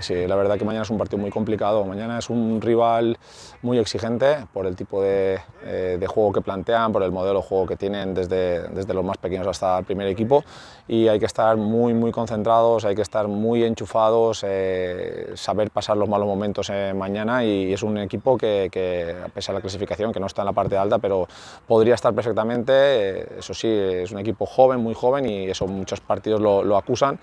Sí, la verdad que mañana es un partido muy complicado. Mañana es un rival muy exigente por el tipo eh, de, juego que plantean, por el modelo de juego que tienen desde, desde los más pequeños hasta el primer equipo. Y hay que estar muy, muy concentrados, hay que estar muy enchufados, eh, saber pasar los malos momentos eh, mañana. Y es un equipo que, a pesar de la clasificación, que no está en la parte alta, pero podría estar perfectamente. eso sí, es un equipo joven, muy joven, y eso muchos partidos lo acusan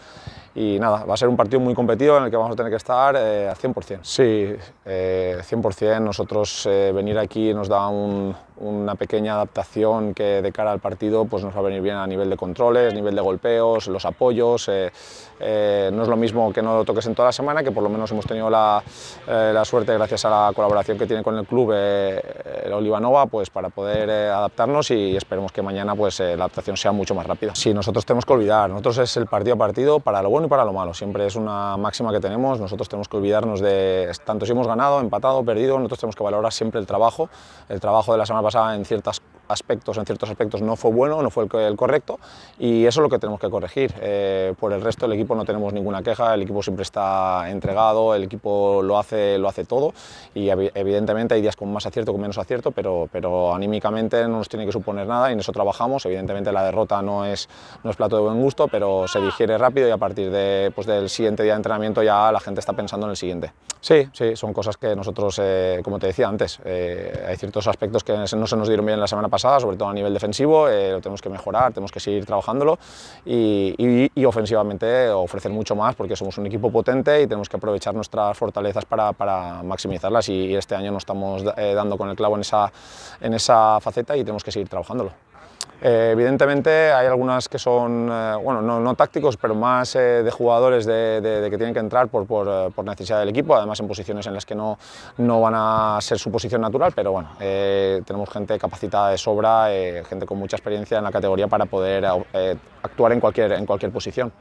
y nada, va a ser un partido muy competido en el que vamos a tener que estar eh, al 100%. Sí, eh, 100%. Nosotros eh, venir aquí nos da un, una pequeña adaptación que de cara al partido pues nos va a venir bien a nivel de controles, nivel de golpeos, los apoyos. Eh, eh, no es lo mismo que no lo toques en toda la semana, que por lo menos hemos tenido la, eh, la suerte, gracias a la colaboración que tiene con el club el Olivanova, pues para poder adaptarnos y esperemos que mañana pues, la adaptación sea mucho más rápida. Sí, nosotros tenemos que olvidar, nosotros es el partido a partido para lo bueno y para lo malo, siempre es una máxima que tenemos, nosotros tenemos que olvidarnos de tanto si hemos ganado, empatado, perdido, nosotros tenemos que valorar siempre el trabajo, el trabajo de la semana pasada en ciertos aspectos, en ciertos aspectos no fue bueno, no fue el, correcto y eso es lo que tenemos que corregir. Eh, por el resto el equipo no tenemos ninguna queja, el equipo siempre está entregado, el equipo lo hace, lo hace todo y evidentemente hay días con más acierto, con menos acierto, pero, anímicamente no nos tiene que suponer nada y en eso trabajamos. Evidentemente la derrota no es, no plato de buen gusto, pero se digiere rápido y a partir pues, del siguiente día de entrenamiento ya la gente está pensando en el siguiente. Sí, sí, son cosas que nosotros, eh, como te decía antes, eh, hay ciertos aspectos que no se nos dieron bien la semana pasada, sobre todo a nivel defensivo, eh, lo tenemos que mejorar, tenemos que seguir trabajándolo y, ofensivamente ofrecer mucho más porque somos un equipo potente y tenemos que aprovechar nuestras fortalezas para, maximizarlas y, este año nos estamos dando con el clavo en esa, en esa faceta y tenemos que seguir trabajándolo. Eh, evidentemente hay algunas que son, eh, bueno, no, tácticos, pero más eh, de jugadores de, que tienen que entrar por, necesidad del equipo, además en posiciones en las que no, no van a ser su posición natural, pero bueno, tenemos gente capacitada de sobra, gente con mucha experiencia en la categoría para poder actuar en cualquier, en cualquier posición.